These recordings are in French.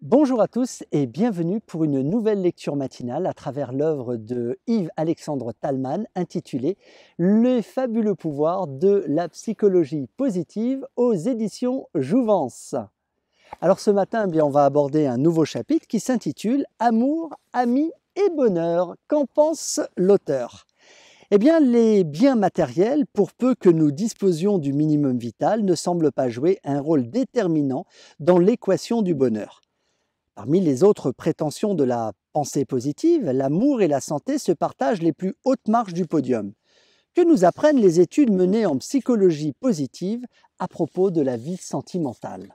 Bonjour à tous et bienvenue pour une nouvelle lecture matinale à travers l'œuvre de Yves-Alexandre Talman intitulée Le fabuleux pouvoir de la psychologie positive aux éditions Jouvence. Alors ce matin, eh bien, on va aborder un nouveau chapitre qui s'intitule Amour, amis et bonheur. Qu'en pense l'auteur eh bien, les biens matériels, pour peu que nous disposions du minimum vital, ne semblent pas jouer un rôle déterminant dans l'équation du bonheur. Parmi les autres prétentions de la pensée positive, l'amour et la santé se partagent les plus hautes marches du podium. Que nous apprennent les études menées en psychologie positive à propos de la vie sentimentale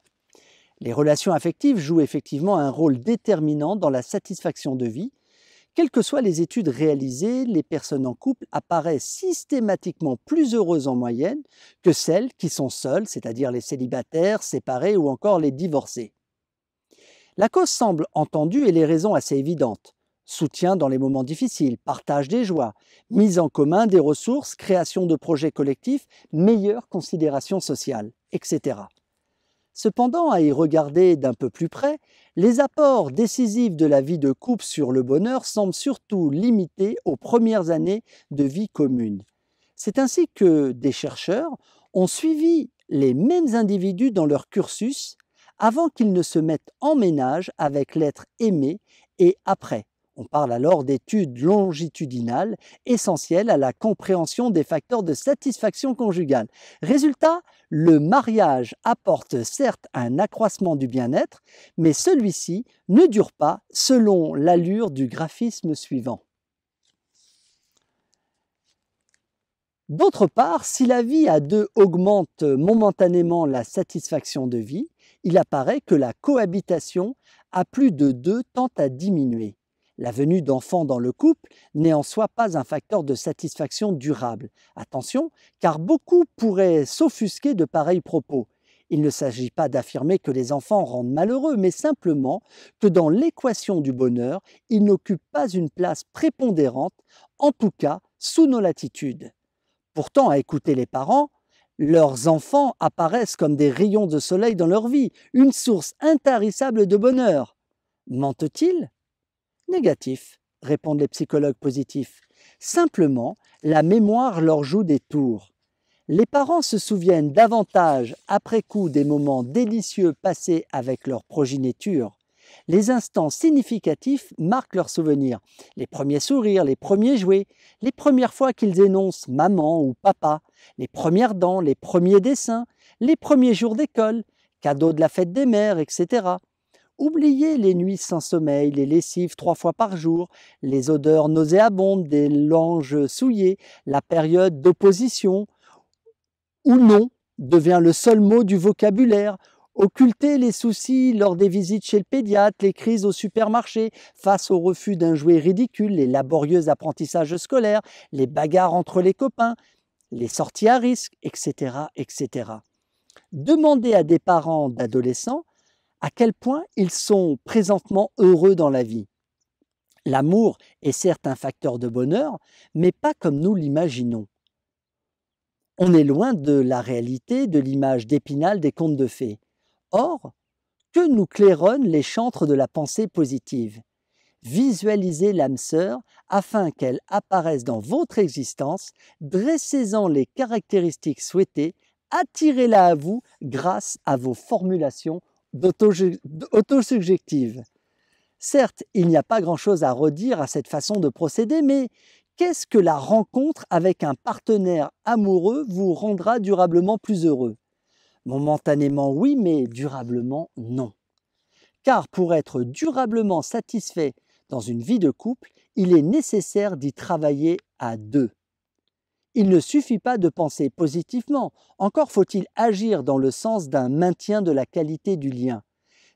Les relations affectives jouent effectivement un rôle déterminant dans la satisfaction de vie quelles que soient les études réalisées, les personnes en couple apparaissent systématiquement plus heureuses en moyenne que celles qui sont seules, c'est-à-dire les célibataires, séparés ou encore les divorcés. La cause semble entendue et les raisons assez évidentes. Soutien dans les moments difficiles, partage des joies, mise en commun des ressources, création de projets collectifs, meilleure considération sociale, etc. Cependant, à y regarder d'un peu plus près, les apports décisifs de la vie de couple sur le bonheur semblent surtout limités aux premières années de vie commune. C'est ainsi que des chercheurs ont suivi les mêmes individus dans leur cursus avant qu'ils ne se mettent en ménage avec l'être aimé et après. On parle alors d'études longitudinales essentielles à la compréhension des facteurs de satisfaction conjugale. Résultat, le mariage apporte certes un accroissement du bien-être, mais celui-ci ne dure pas selon l'allure du graphisme suivant. D'autre part, si la vie à deux augmente momentanément la satisfaction de vie, il apparaît que la cohabitation à plus de deux tend à diminuer. La venue d'enfants dans le couple n'est en soi pas un facteur de satisfaction durable. Attention, car beaucoup pourraient s'offusquer de pareils propos. Il ne s'agit pas d'affirmer que les enfants rendent malheureux, mais simplement que dans l'équation du bonheur, ils n'occupent pas une place prépondérante, en tout cas sous nos latitudes. Pourtant, à écouter les parents, leurs enfants apparaissent comme des rayons de soleil dans leur vie, une source intarissable de bonheur. Mentent-ils Négatif, répondent les psychologues positifs. Simplement, la mémoire leur joue des tours. Les parents se souviennent davantage après coup des moments délicieux passés avec leur progéniture. Les instants significatifs marquent leur souvenir Les premiers sourires, les premiers jouets, les premières fois qu'ils énoncent maman ou papa, les premières dents, les premiers dessins, les premiers jours d'école, cadeaux de la fête des mères, etc. Oubliez les nuits sans sommeil, les lessives trois fois par jour, les odeurs nauséabondes des langes souillées, la période d'opposition ou non devient le seul mot du vocabulaire. Occultez les soucis lors des visites chez le pédiatre, les crises au supermarché, face au refus d'un jouet ridicule, les laborieux apprentissages scolaires, les bagarres entre les copains, les sorties à risque, etc. etc. Demandez à des parents d'adolescents à quel point ils sont présentement heureux dans la vie. L'amour est certes un facteur de bonheur, mais pas comme nous l'imaginons. On est loin de la réalité, de l'image d'épinal des contes de fées. Or, que nous claironnent les chantres de la pensée positive Visualisez l'âme sœur afin qu'elle apparaisse dans votre existence, dressez-en les caractéristiques souhaitées, attirez-la à vous grâce à vos formulations autosubjective. Certes, il n'y a pas grand-chose à redire à cette façon de procéder, mais qu'est-ce que la rencontre avec un partenaire amoureux vous rendra durablement plus heureux Momentanément oui, mais durablement non. Car pour être durablement satisfait dans une vie de couple, il est nécessaire d'y travailler à deux. Il ne suffit pas de penser positivement, encore faut-il agir dans le sens d'un maintien de la qualité du lien.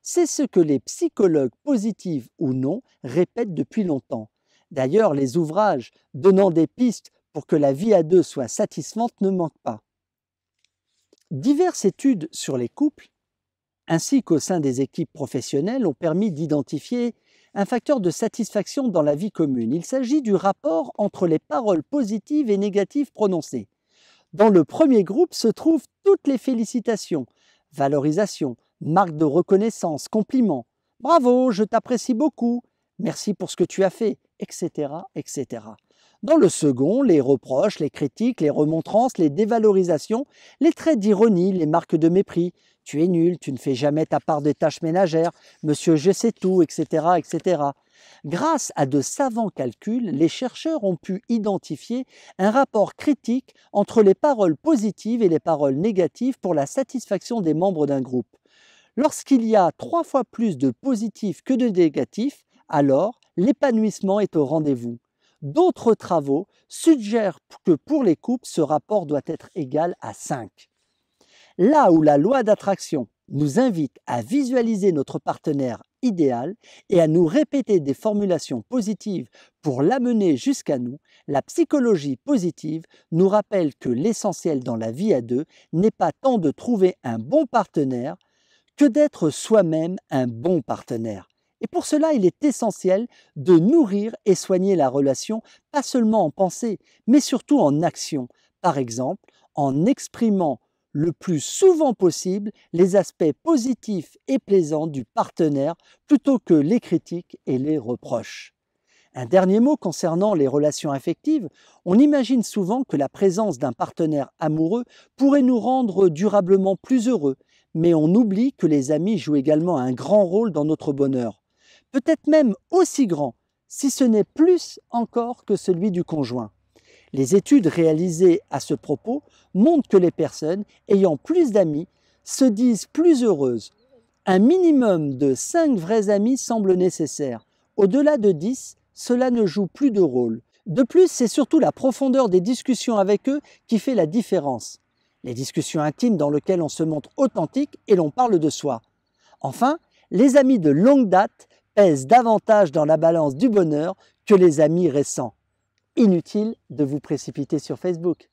C'est ce que les psychologues positifs ou non répètent depuis longtemps. D'ailleurs, les ouvrages donnant des pistes pour que la vie à deux soit satisfaisante ne manquent pas. Diverses études sur les couples ainsi qu'au sein des équipes professionnelles ont permis d'identifier un facteur de satisfaction dans la vie commune. Il s'agit du rapport entre les paroles positives et négatives prononcées. Dans le premier groupe se trouvent toutes les félicitations, valorisations, marques de reconnaissance, compliments, bravo, je t'apprécie beaucoup, merci pour ce que tu as fait, etc., etc. Dans le second, les reproches, les critiques, les remontrances, les dévalorisations, les traits d'ironie, les marques de mépris, tu es nul, tu ne fais jamais ta part des tâches ménagères, monsieur je sais tout, etc. etc. Grâce à de savants calculs, les chercheurs ont pu identifier un rapport critique entre les paroles positives et les paroles négatives pour la satisfaction des membres d'un groupe. Lorsqu'il y a trois fois plus de positifs que de négatifs, alors l'épanouissement est au rendez-vous. D'autres travaux suggèrent que pour les couples, ce rapport doit être égal à 5. Là où la loi d'attraction nous invite à visualiser notre partenaire idéal et à nous répéter des formulations positives pour l'amener jusqu'à nous, la psychologie positive nous rappelle que l'essentiel dans la vie à deux n'est pas tant de trouver un bon partenaire que d'être soi-même un bon partenaire. Et pour cela, il est essentiel de nourrir et soigner la relation, pas seulement en pensée, mais surtout en action, par exemple en exprimant le plus souvent possible les aspects positifs et plaisants du partenaire plutôt que les critiques et les reproches. Un dernier mot concernant les relations affectives, on imagine souvent que la présence d'un partenaire amoureux pourrait nous rendre durablement plus heureux, mais on oublie que les amis jouent également un grand rôle dans notre bonheur, peut-être même aussi grand, si ce n'est plus encore que celui du conjoint. Les études réalisées à ce propos montrent que les personnes ayant plus d'amis se disent plus heureuses. Un minimum de 5 vrais amis semble nécessaire. Au-delà de 10, cela ne joue plus de rôle. De plus, c'est surtout la profondeur des discussions avec eux qui fait la différence. Les discussions intimes dans lesquelles on se montre authentique et l'on parle de soi. Enfin, les amis de longue date pèsent davantage dans la balance du bonheur que les amis récents inutile de vous précipiter sur Facebook.